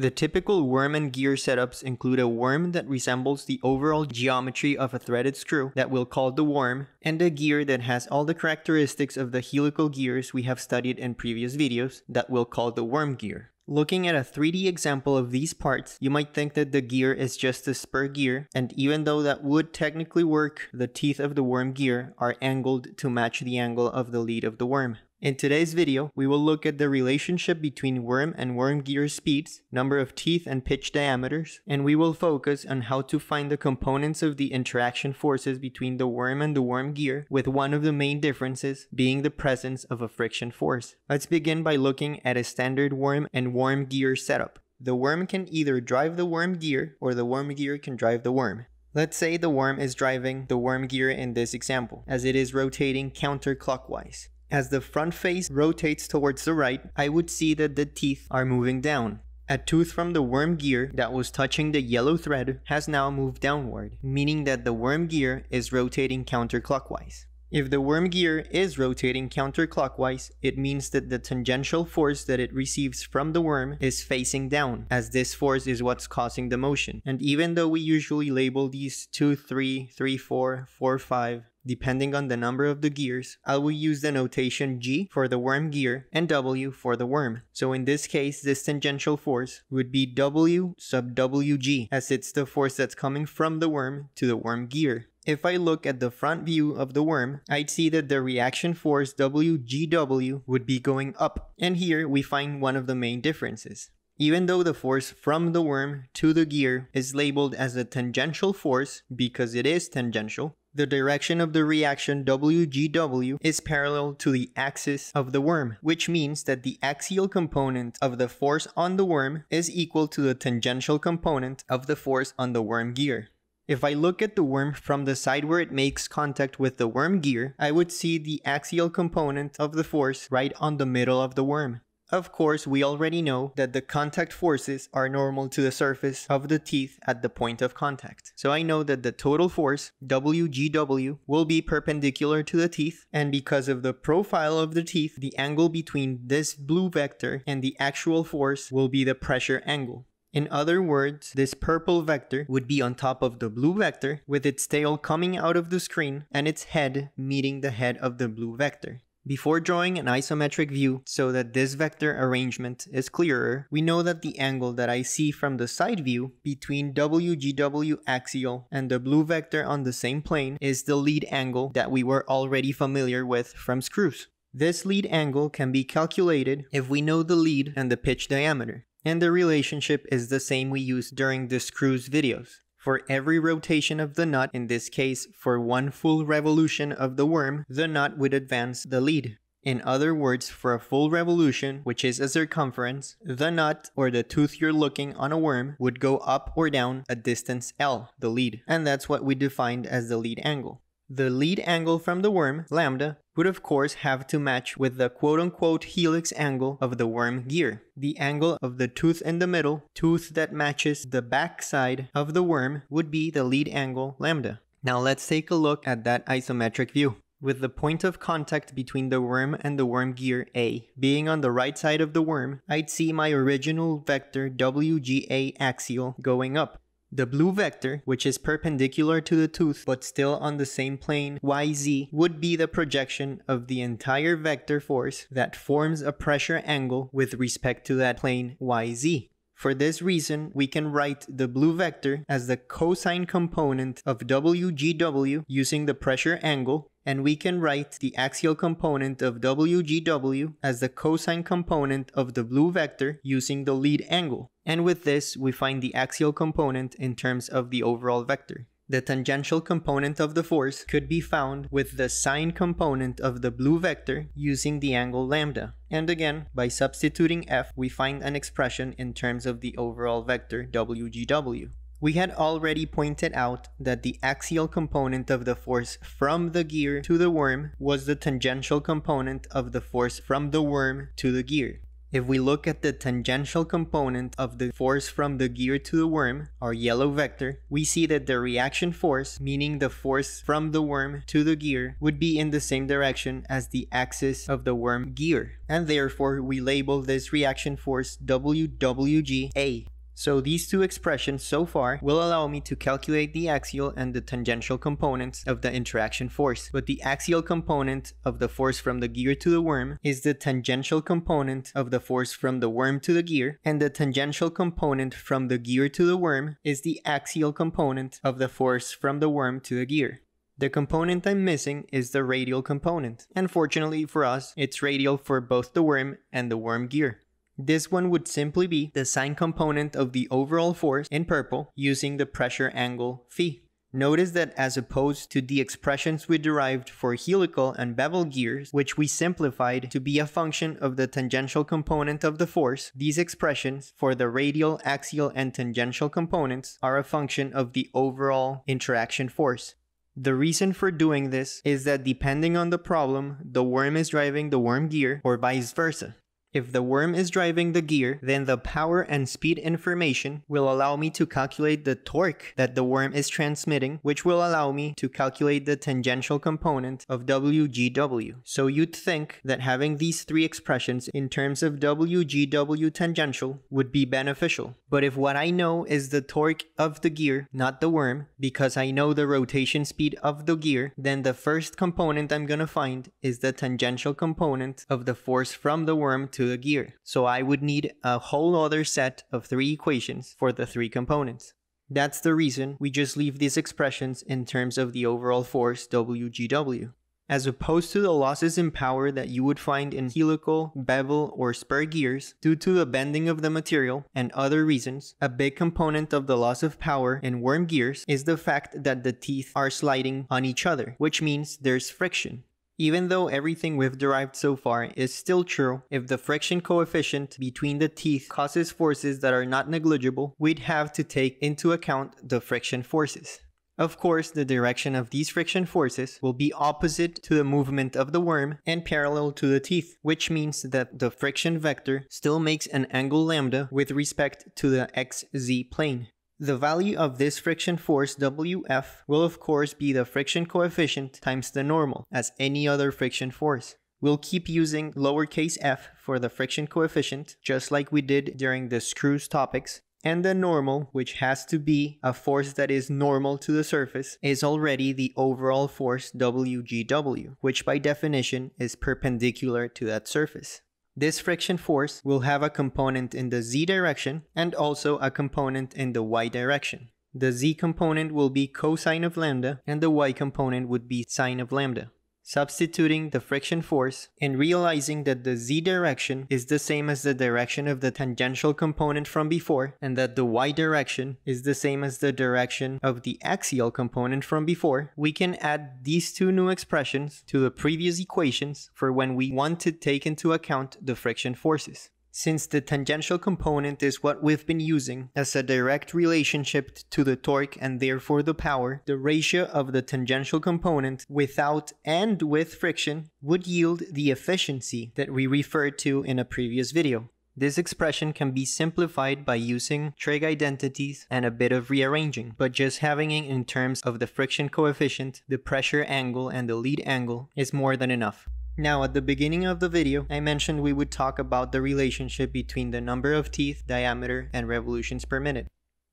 The typical worm and gear setups include a worm that resembles the overall geometry of a threaded screw that we'll call the worm, and a gear that has all the characteristics of the helical gears we have studied in previous videos that we'll call the worm gear. Looking at a 3D example of these parts, you might think that the gear is just a spur gear, and even though that would technically work, the teeth of the worm gear are angled to match the angle of the lead of the worm. In today's video, we will look at the relationship between worm and worm gear speeds, number of teeth and pitch diameters, and we will focus on how to find the components of the interaction forces between the worm and the worm gear, with one of the main differences being the presence of a friction force. Let's begin by looking at a standard worm and worm gear setup. The worm can either drive the worm gear or the worm gear can drive the worm. Let's say the worm is driving the worm gear in this example, as it is rotating counterclockwise. As the front face rotates towards the right, I would see that the teeth are moving down. A tooth from the worm gear that was touching the yellow thread has now moved downward, meaning that the worm gear is rotating counterclockwise. If the worm gear is rotating counterclockwise, it means that the tangential force that it receives from the worm is facing down, as this force is what's causing the motion. And even though we usually label these 2, 3, 3, 4, 4, 5, Depending on the number of the gears, I will use the notation G for the worm gear and W for the worm. So in this case, this tangential force would be W sub WG as it's the force that's coming from the worm to the worm gear. If I look at the front view of the worm, I'd see that the reaction force WGW would be going up. And here we find one of the main differences. Even though the force from the worm to the gear is labeled as a tangential force because it is tangential, the direction of the reaction WGW is parallel to the axis of the worm, which means that the axial component of the force on the worm is equal to the tangential component of the force on the worm gear. If I look at the worm from the side where it makes contact with the worm gear, I would see the axial component of the force right on the middle of the worm. Of course, we already know that the contact forces are normal to the surface of the teeth at the point of contact. So I know that the total force, WGW, will be perpendicular to the teeth, and because of the profile of the teeth, the angle between this blue vector and the actual force will be the pressure angle. In other words, this purple vector would be on top of the blue vector with its tail coming out of the screen and its head meeting the head of the blue vector. Before drawing an isometric view so that this vector arrangement is clearer, we know that the angle that I see from the side view between WGW axial and the blue vector on the same plane is the lead angle that we were already familiar with from screws. This lead angle can be calculated if we know the lead and the pitch diameter, and the relationship is the same we used during the screws videos. For every rotation of the nut, in this case for one full revolution of the worm, the nut would advance the lead. In other words, for a full revolution, which is a circumference, the nut or the tooth you're looking on a worm would go up or down a distance L, the lead, and that's what we defined as the lead angle. The lead angle from the worm, lambda, would of course have to match with the quote-unquote helix angle of the worm gear, the angle of the tooth in the middle, tooth that matches the backside of the worm would be the lead angle lambda. Now let's take a look at that isometric view. With the point of contact between the worm and the worm gear A being on the right side of the worm, I'd see my original vector WGA axial going up, the blue vector, which is perpendicular to the tooth but still on the same plane, yz, would be the projection of the entire vector force that forms a pressure angle with respect to that plane yz. For this reason, we can write the blue vector as the cosine component of WGW using the pressure angle, and we can write the axial component of WGW as the cosine component of the blue vector using the lead angle and with this we find the axial component in terms of the overall vector. The tangential component of the force could be found with the sine component of the blue vector using the angle lambda. And again, by substituting f, we find an expression in terms of the overall vector wgw. We had already pointed out that the axial component of the force from the gear to the worm was the tangential component of the force from the worm to the gear. If we look at the tangential component of the force from the gear to the worm, our yellow vector, we see that the reaction force, meaning the force from the worm to the gear, would be in the same direction as the axis of the worm gear, and therefore we label this reaction force WWGA. So these two expressions so far will allow me to calculate the axial and the tangential components of the interaction force, but the axial component of the force from the gear to the worm is the tangential component of the force from the worm to the gear, and the tangential component from the gear to the worm is the axial component of the force from the worm to the gear. The component I'm missing is the radial component, and fortunately for us, it's radial for both the worm and the worm gear. This one would simply be the sine component of the overall force in purple using the pressure angle phi. Notice that as opposed to the expressions we derived for helical and bevel gears, which we simplified to be a function of the tangential component of the force, these expressions for the radial, axial, and tangential components are a function of the overall interaction force. The reason for doing this is that depending on the problem, the worm is driving the worm gear or vice versa. If the worm is driving the gear, then the power and speed information will allow me to calculate the torque that the worm is transmitting, which will allow me to calculate the tangential component of WGW. So you'd think that having these three expressions in terms of WGW tangential would be beneficial. But if what I know is the torque of the gear, not the worm, because I know the rotation speed of the gear, then the first component I'm gonna find is the tangential component of the force from the worm to to the gear. So I would need a whole other set of three equations for the three components. That's the reason we just leave these expressions in terms of the overall force WGW. As opposed to the losses in power that you would find in helical, bevel, or spur gears, due to the bending of the material and other reasons, a big component of the loss of power in worm gears is the fact that the teeth are sliding on each other, which means there's friction. Even though everything we've derived so far is still true, if the friction coefficient between the teeth causes forces that are not negligible, we'd have to take into account the friction forces. Of course, the direction of these friction forces will be opposite to the movement of the worm and parallel to the teeth, which means that the friction vector still makes an angle lambda with respect to the xz plane. The value of this friction force Wf will of course be the friction coefficient times the normal, as any other friction force. We'll keep using lowercase f for the friction coefficient, just like we did during the screws topics, and the normal, which has to be a force that is normal to the surface, is already the overall force WGW, which by definition is perpendicular to that surface. This friction force will have a component in the z direction and also a component in the y direction. The z component will be cosine of lambda and the y component would be sine of lambda substituting the friction force, and realizing that the z direction is the same as the direction of the tangential component from before, and that the y direction is the same as the direction of the axial component from before, we can add these two new expressions to the previous equations for when we want to take into account the friction forces since the tangential component is what we've been using as a direct relationship to the torque and therefore the power, the ratio of the tangential component without and with friction would yield the efficiency that we referred to in a previous video. This expression can be simplified by using trig identities and a bit of rearranging, but just having it in terms of the friction coefficient, the pressure angle, and the lead angle is more than enough. Now at the beginning of the video, I mentioned we would talk about the relationship between the number of teeth, diameter, and revolutions per minute.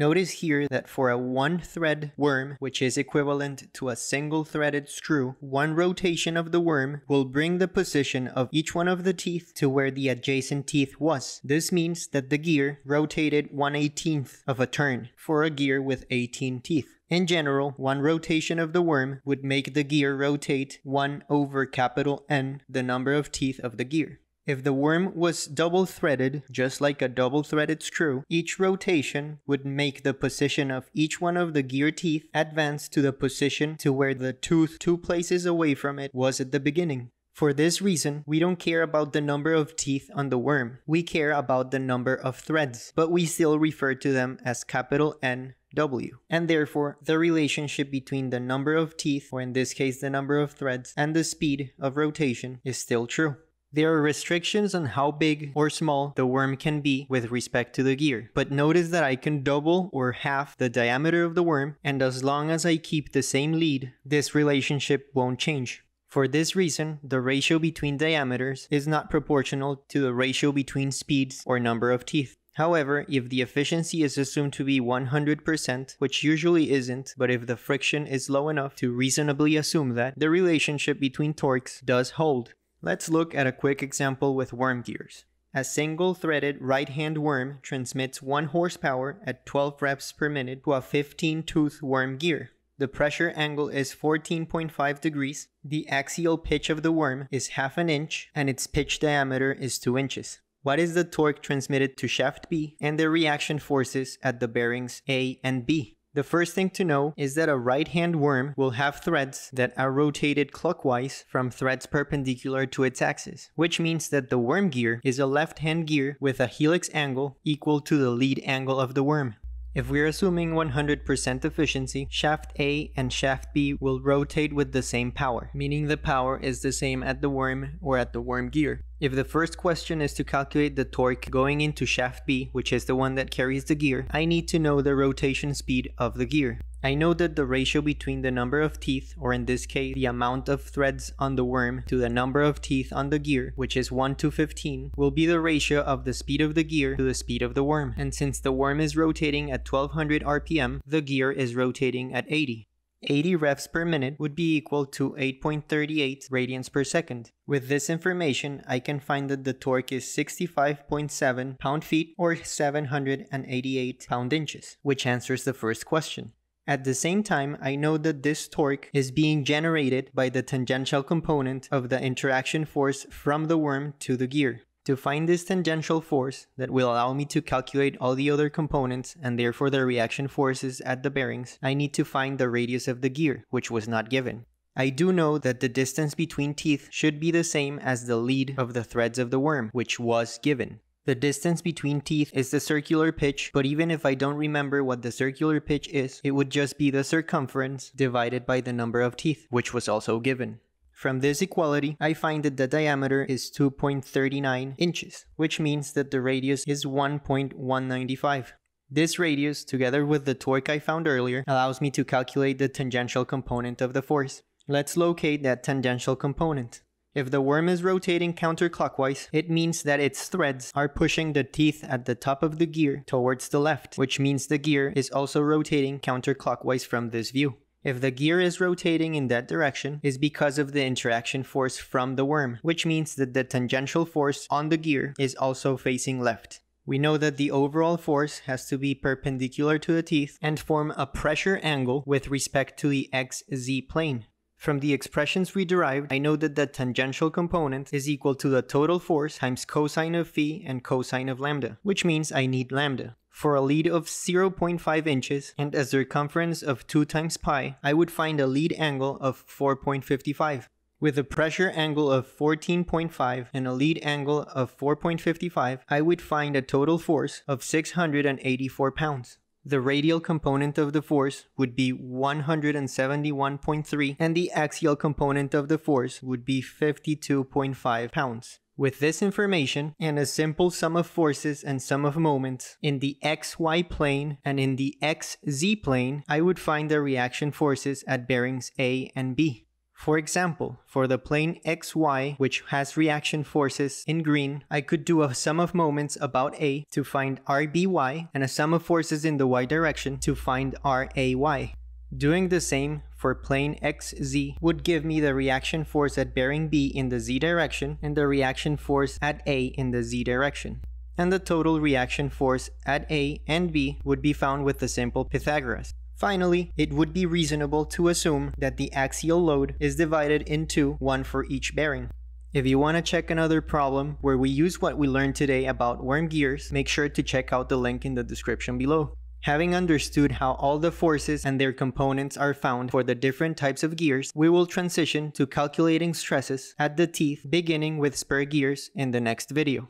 Notice here that for a one thread worm, which is equivalent to a single threaded screw, one rotation of the worm will bring the position of each one of the teeth to where the adjacent teeth was. This means that the gear rotated 1 18th of a turn for a gear with 18 teeth. In general, one rotation of the worm would make the gear rotate 1 over capital N, the number of teeth of the gear. If the worm was double-threaded, just like a double-threaded screw, each rotation would make the position of each one of the gear teeth advance to the position to where the tooth two places away from it was at the beginning. For this reason, we don't care about the number of teeth on the worm. We care about the number of threads, but we still refer to them as capital N W. And therefore, the relationship between the number of teeth, or in this case the number of threads, and the speed of rotation is still true. There are restrictions on how big or small the worm can be with respect to the gear, but notice that I can double or half the diameter of the worm, and as long as I keep the same lead, this relationship won't change. For this reason, the ratio between diameters is not proportional to the ratio between speeds or number of teeth. However, if the efficiency is assumed to be 100%, which usually isn't, but if the friction is low enough to reasonably assume that, the relationship between torques does hold, Let's look at a quick example with worm gears. A single-threaded right-hand worm transmits 1 horsepower at 12 reps per minute to a 15-tooth worm gear. The pressure angle is 14.5 degrees, the axial pitch of the worm is half an inch, and its pitch diameter is 2 inches. What is the torque transmitted to shaft B and the reaction forces at the bearings A and B? The first thing to know is that a right-hand worm will have threads that are rotated clockwise from threads perpendicular to its axis, which means that the worm gear is a left-hand gear with a helix angle equal to the lead angle of the worm. If we're assuming 100% efficiency, shaft A and shaft B will rotate with the same power, meaning the power is the same at the worm or at the worm gear. If the first question is to calculate the torque going into shaft B, which is the one that carries the gear, I need to know the rotation speed of the gear. I know that the ratio between the number of teeth, or in this case the amount of threads on the worm, to the number of teeth on the gear, which is 1 to 15, will be the ratio of the speed of the gear to the speed of the worm. And since the worm is rotating at 1200 RPM, the gear is rotating at 80. 80 revs per minute would be equal to 8.38 radians per second. With this information, I can find that the torque is 65.7 pound-feet or 788 pound-inches, which answers the first question. At the same time, I know that this torque is being generated by the tangential component of the interaction force from the worm to the gear. To find this tangential force that will allow me to calculate all the other components and therefore the reaction forces at the bearings, I need to find the radius of the gear, which was not given. I do know that the distance between teeth should be the same as the lead of the threads of the worm, which was given. The distance between teeth is the circular pitch, but even if I don't remember what the circular pitch is, it would just be the circumference divided by the number of teeth, which was also given. From this equality, I find that the diameter is 2.39 inches, which means that the radius is 1.195. This radius, together with the torque I found earlier, allows me to calculate the tangential component of the force. Let's locate that tangential component. If the worm is rotating counterclockwise, it means that its threads are pushing the teeth at the top of the gear towards the left, which means the gear is also rotating counterclockwise from this view. If the gear is rotating in that direction, is because of the interaction force from the worm, which means that the tangential force on the gear is also facing left. We know that the overall force has to be perpendicular to the teeth and form a pressure angle with respect to the XZ plane. From the expressions we derived, I know that the tangential component is equal to the total force times cosine of phi and cosine of lambda, which means I need lambda. For a lead of 0.5 inches and a circumference of 2 times pi, I would find a lead angle of 4.55. With a pressure angle of 14.5 and a lead angle of 4.55, I would find a total force of 684 pounds. The radial component of the force would be 171.3 and the axial component of the force would be 52.5 pounds. With this information and a simple sum of forces and sum of moments in the xy plane and in the xz plane, I would find the reaction forces at bearings A and B. For example, for the plane xy, which has reaction forces in green, I could do a sum of moments about A to find RBY and a sum of forces in the y direction to find RAY. Doing the same for plane xz would give me the reaction force at bearing B in the z direction and the reaction force at A in the z direction. And the total reaction force at A and B would be found with the simple Pythagoras. Finally, it would be reasonable to assume that the axial load is divided into one for each bearing. If you want to check another problem where we use what we learned today about worm gears, make sure to check out the link in the description below. Having understood how all the forces and their components are found for the different types of gears, we will transition to calculating stresses at the teeth beginning with spur gears in the next video.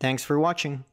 Thanks for watching.